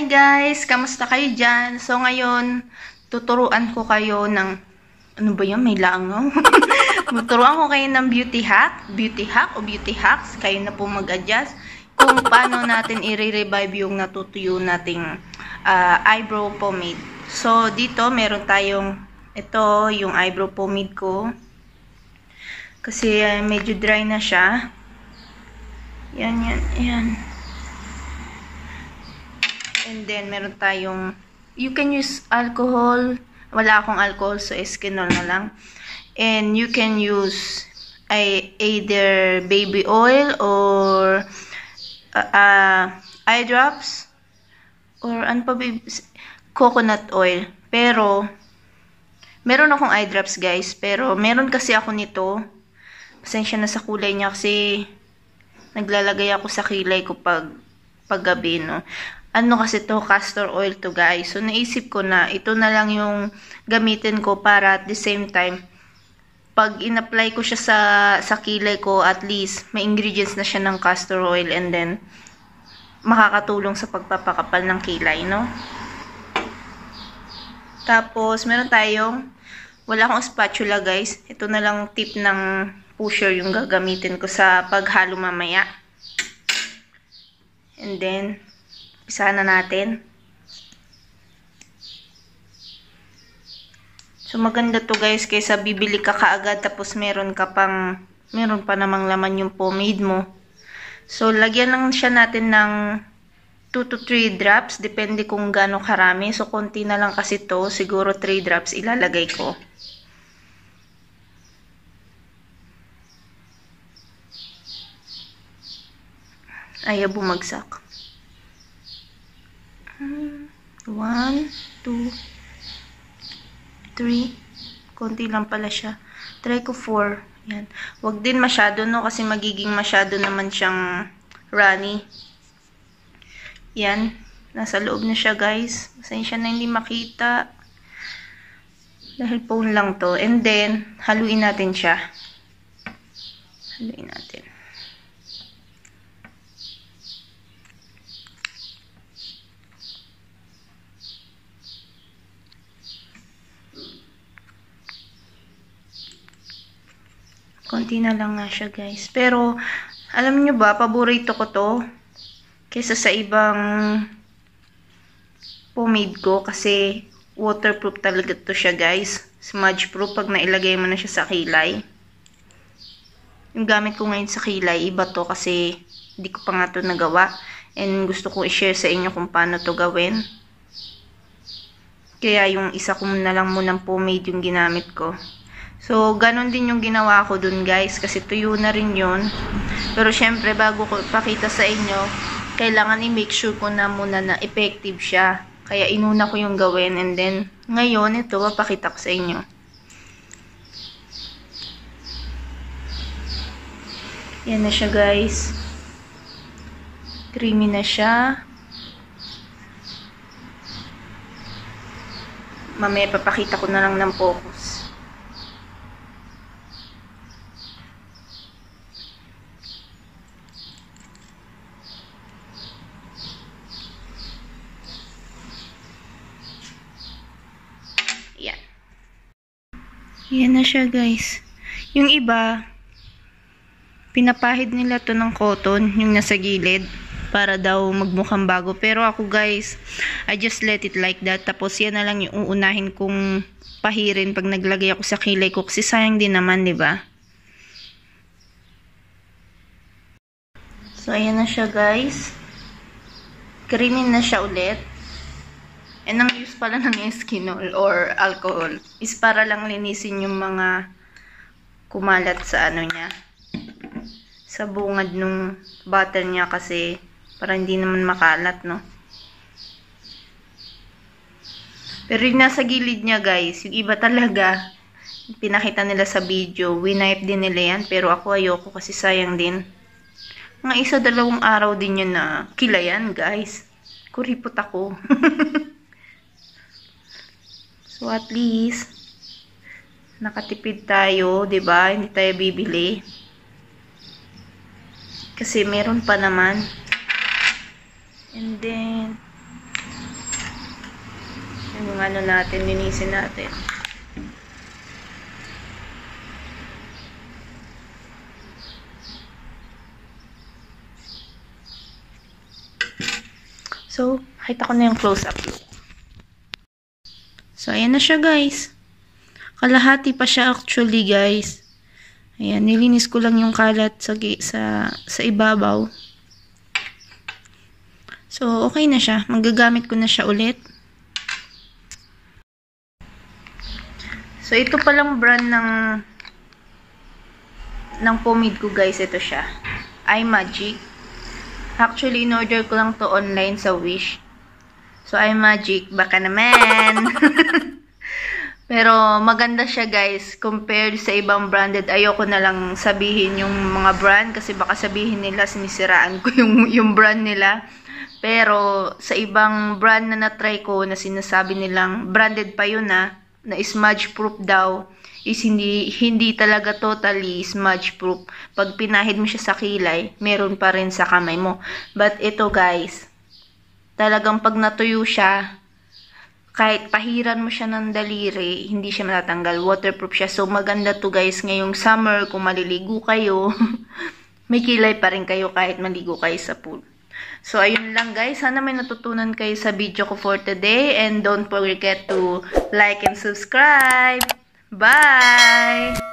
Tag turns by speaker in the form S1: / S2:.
S1: Hi guys! Kamusta kayo dyan? So ngayon, tuturuan ko kayo ng... Ano ba yun? May laang Tuturuan ko kayo ng beauty hack. Beauty hack o beauty hacks. Kayo na po mag-adjust. Kung paano natin i-revive yung natutuyo nating uh, eyebrow pomade. So dito, meron tayong... Ito, yung eyebrow pomade ko. Kasi uh, medyo dry na siya. Yan, yan, yan. And then, meron tayong, you can use alcohol. Wala akong alcohol, so eskinol na lang. And you can use ay, either baby oil or uh, uh, eye drops or ano pa coconut oil. Pero, meron akong eye drops guys. Pero, meron kasi ako nito. Pasensya na sa kulay niya kasi naglalagay ako sa kilay ko pag pag gabi, no ano kasi to castor oil to guys so naisip ko na ito na lang yung gamitin ko para at the same time pag in-apply ko siya sa sa kilay ko at least may ingredients na siya ng castor oil and then makakatulong sa pagpapakapal ng kilay no tapos meron tayong wala akong spatula guys ito na lang tip ng pusher yung gagamitin ko sa paghalo mamaya and then isa na natin. So maganda to guys kaysa bibili ka kaagad tapos meron ka pang meron pa namang laman yung pomade mo. So lagyan lang siya natin ng 2 to 3 drops depende kung gaano karami. So konti na lang kasi to, siguro 3 drops ilalagay ko. Ay, bumagsak. 1, 2, 3. Konti lang pala siya. Try ko 4. Yan. Huwag din masyado, no? Kasi magiging masyado naman siyang runny. Yan. Nasa loob na siya, guys. Masaya siya na hindi makita. Dahil phone lang to. And then, haluin natin siya. Haluin natin. konti na lang nga siya guys. Pero, alam nyo ba, paborito ko to kaysa sa ibang pomade ko kasi waterproof talaga to siya guys. Smudge proof pag nailagay mo na siya sa kilay. Yung gamit ko ngayon sa kilay, iba to kasi hindi ko pa nga to nagawa. And gusto ko i-share sa inyo kung paano to gawin. Kaya yung isa ko na lang munang pomade yung ginamit ko. So, ganun din yung ginawa ko dun guys. Kasi tuyo na rin yun. Pero syempre, bago ko pakita sa inyo, kailangan i-make sure ko na muna na effective siya. Kaya inuna ko yung gawin. And then, ngayon, ito, papakita ko sa inyo. Yan na siya guys. Creamy na siya. Mamaya papakita ko na lang ng focus. Yan na siya guys. Yung iba, pinapahid nila to ng cotton, yung nasa gilid, para daw magmukhang bago. Pero ako guys, I just let it like that. Tapos yan na lang yung uunahin kong pahirin pag naglagay ako sa kilay ko. Kasi sayang din naman, di ba? So, ayan na siya guys. Creamin na siya ulit. And ang use pala ng eskinol or alcohol is para lang linisin yung mga kumalat sa ano niya. Sa bungad nung bottle niya kasi para hindi naman makalat, no? Pero yung nasa gilid niya, guys, yung iba talaga, pinakita nila sa video, winipe din nila yan, pero ako ayoko kasi sayang din. Mga isa dalawang araw din yun na kila yan, guys. Kuripot ako. So, at least, nakatipid tayo, 'di ba Hindi tayo bibili. Kasi meron pa naman. And then, yung ano natin, linisin natin. So, nakita ko na yung close-up look. So, ayan na siya guys. Kalahati pa siya actually guys. Ayan, nilinis ko lang yung kalat sa, sa, sa ibabaw. So, okay na siya. Magagamit ko na siya ulit. So, ito palang brand ng ng pomade ko guys. Ito siya. Eye Magic. Actually, in-order ko lang to online sa Wish. So, ay magic. Baka naman. Pero maganda siya guys compared sa ibang branded. Ayoko na lang sabihin yung mga brand kasi baka sabihin nila sinisiraan ko yung, yung brand nila. Pero sa ibang brand na na-try ko na sinasabi nilang branded pa yun ah, na na smudge proof daw is hindi hindi talaga totally smudge proof. Pag pinahid mo siya sa kilay, meron pa rin sa kamay mo. But ito guys, talagang pag natuyo siya, kahit pahiran mo siya ng daliri, hindi siya matatanggal. Waterproof siya. So, maganda to guys ngayong summer kung maliligo kayo. may kilay pa rin kayo kahit maligo kayo sa pool. So, ayun lang guys. Sana may natutunan kayo sa video ko for today. And don't forget to like and subscribe. Bye!